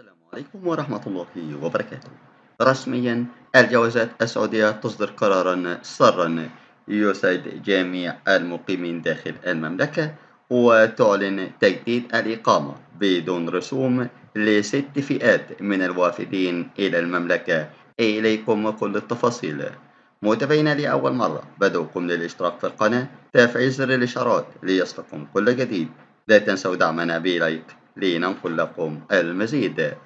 السلام عليكم ورحمة الله وبركاته رسميا الجوازات السعودية تصدر قرارا سرا يسعد جميع المقيمين داخل المملكة وتعلن تجديد الإقامة بدون رسوم لست فئات من الوافدين إلى المملكة إليكم كل التفاصيل متابعينا لأول مرة بدعوكم للاشتراك في القناة تفعيل زر الإشارات ليصلكم كل جديد لا تنسوا دعمنا بلايك لننقل لكم المزيد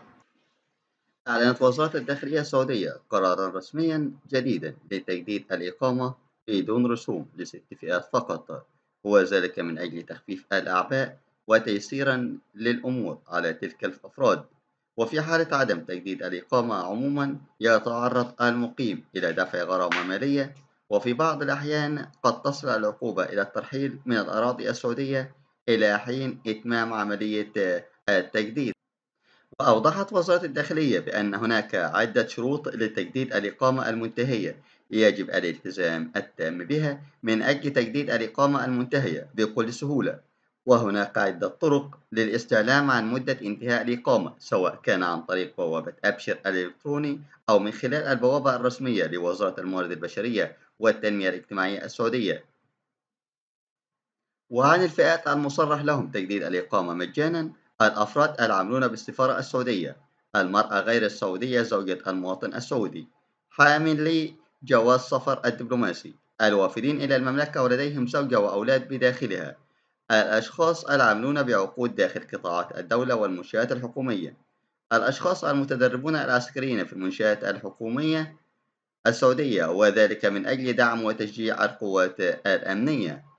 أعلنت وزارة الداخلية السعودية قرارا رسميا جديدا لتجديد الإقامة بدون رسوم لست فئات فقط وذلك من أجل تخفيف الأعباء وتيسيرا للأمور على تلك الأفراد وفي حالة عدم تجديد الإقامة عموما يتعرض المقيم إلى دفع غرامة مالية وفي بعض الأحيان قد تصل العقوبة إلى الترحيل من الأراضي السعودية إلى حين إتمام عملية التجديد وأوضحت وزارة الداخلية بأن هناك عدة شروط لتجديد الإقامة المنتهية يجب الالتزام التام بها من أجل تجديد الإقامة المنتهية بكل سهولة وهناك عدة طرق للاستعلام عن مدة انتهاء الإقامة سواء كان عن طريق بوابة أبشر الإلكتروني أو من خلال البوابة الرسمية لوزارة الموارد البشرية والتنمية الاجتماعية السعودية وعن الفئات المصرح لهم تجديد الإقامة مجاناً الأفراد العاملون بالسفارة السعودية المرأة غير السعودية زوجة المواطن السعودي حاملي جواز سفر الدبلوماسي الوافدين إلى المملكة ولديهم زوجة وأولاد بداخلها الأشخاص العاملون بعقود داخل قطاعات الدولة والمنشآت الحكومية الأشخاص المتدربون العسكريين في المنشآت الحكومية السعودية وذلك من أجل دعم وتشجيع القوات الأمنية